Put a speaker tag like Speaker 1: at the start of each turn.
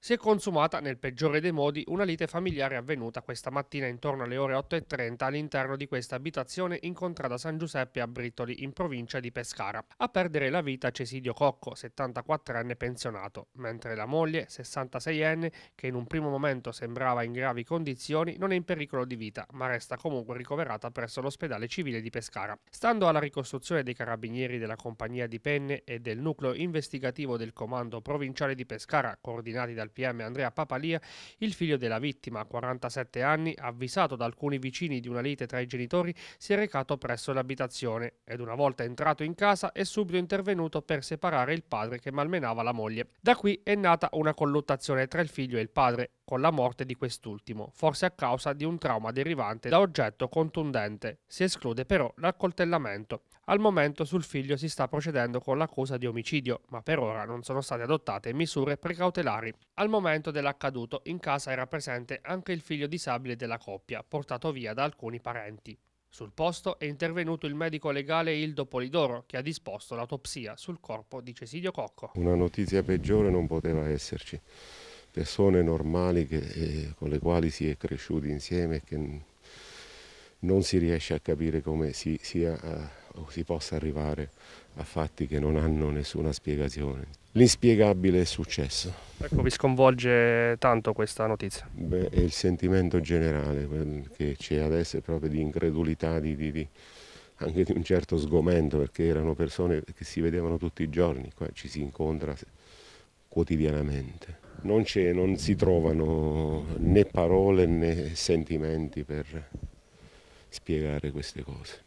Speaker 1: si è consumata nel peggiore dei modi una lite familiare avvenuta questa mattina intorno alle ore 8.30 all'interno di questa abitazione in contrada San Giuseppe a Brittoli in provincia di Pescara. A perdere la vita Cesidio Cocco, 74enne pensionato, mentre la moglie, 66enne, che in un primo momento sembrava in gravi condizioni, non è in pericolo di vita, ma resta comunque ricoverata presso l'ospedale civile di Pescara. Stando alla ricostruzione dei carabinieri della compagnia di penne e del nucleo investigativo del comando provinciale di Pescara, coordinati dal il PM Andrea Papalia, il figlio della vittima, 47 anni, avvisato da alcuni vicini di una lite tra i genitori, si è recato presso l'abitazione ed una volta entrato in casa è subito intervenuto per separare il padre che malmenava la moglie. Da qui è nata una colluttazione tra il figlio e il padre con la morte di quest'ultimo, forse a causa di un trauma derivante da oggetto contundente. Si esclude però l'accoltellamento. Al momento sul figlio si sta procedendo con l'accusa di omicidio, ma per ora non sono state adottate misure precautelari. Al momento dell'accaduto in casa era presente anche il figlio disabile della coppia, portato via da alcuni parenti. Sul posto è intervenuto il medico legale Ildo Polidoro che ha disposto l'autopsia sul corpo di Cesilio Cocco.
Speaker 2: Una notizia peggiore non poteva esserci persone normali che, eh, con le quali si è cresciuti insieme e che non si riesce a capire come si, sia, uh, si possa arrivare a fatti che non hanno nessuna spiegazione. L'inspiegabile è successo.
Speaker 1: Ecco, vi sconvolge tanto questa notizia?
Speaker 2: Beh, è il sentimento generale che c'è adesso è proprio di incredulità, di, di, di, anche di un certo sgomento, perché erano persone che si vedevano tutti i giorni, qua ci si incontra quotidianamente non, non si trovano né parole né sentimenti per spiegare queste cose.